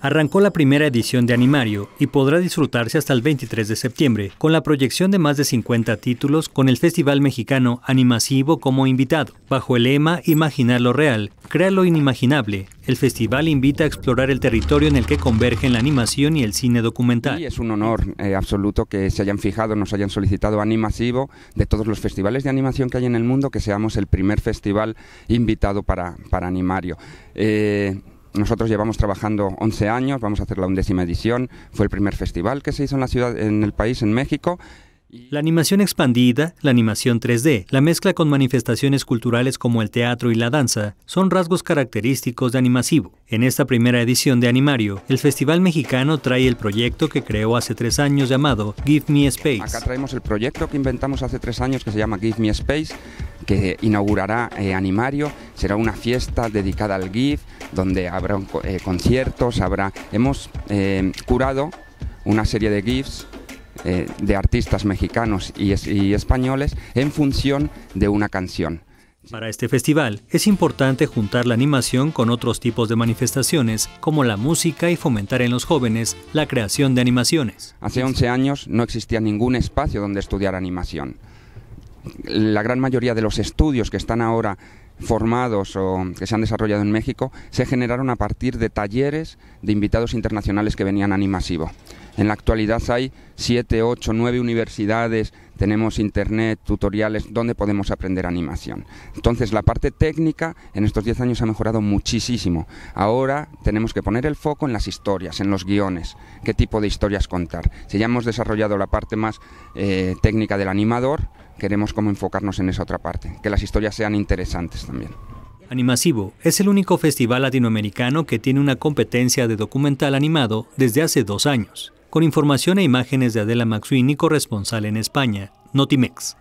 Arrancó la primera edición de Animario y podrá disfrutarse hasta el 23 de septiembre, con la proyección de más de 50 títulos con el Festival Mexicano Animasivo como invitado, bajo el lema Imaginar lo real, crear lo inimaginable. El festival invita a explorar el territorio en el que convergen la animación y el cine documental. es un honor eh, absoluto que se hayan fijado, nos hayan solicitado Animasivo de todos los festivales de animación que hay en el mundo, que seamos el primer festival invitado para, para Animario. Eh, nosotros llevamos trabajando 11 años, vamos a hacer la undécima edición. Fue el primer festival que se hizo en la ciudad, en el país, en México. La animación expandida, la animación 3D, la mezcla con manifestaciones culturales como el teatro y la danza son rasgos característicos de Animasivo. En esta primera edición de Animario, el Festival Mexicano trae el proyecto que creó hace tres años llamado Give Me Space. Acá traemos el proyecto que inventamos hace tres años que se llama Give Me Space que inaugurará eh, Animario. Será una fiesta dedicada al GIF, donde habrá eh, conciertos, habrá... Hemos eh, curado una serie de GIFs de artistas mexicanos y, y españoles en función de una canción. Para este festival es importante juntar la animación con otros tipos de manifestaciones como la música y fomentar en los jóvenes la creación de animaciones. Hace 11 años no existía ningún espacio donde estudiar animación la gran mayoría de los estudios que están ahora formados o que se han desarrollado en México se generaron a partir de talleres de invitados internacionales que venían a Animasivo. En la actualidad hay siete, ocho, nueve universidades, tenemos internet, tutoriales donde podemos aprender animación. Entonces la parte técnica en estos 10 años ha mejorado muchísimo. Ahora tenemos que poner el foco en las historias, en los guiones, qué tipo de historias contar. Si ya hemos desarrollado la parte más eh, técnica del animador, queremos cómo enfocarnos en esa otra parte, que las historias sean interesantes también. Animasivo es el único festival latinoamericano que tiene una competencia de documental animado desde hace dos años, con información e imágenes de Adela y corresponsal en España, Notimex.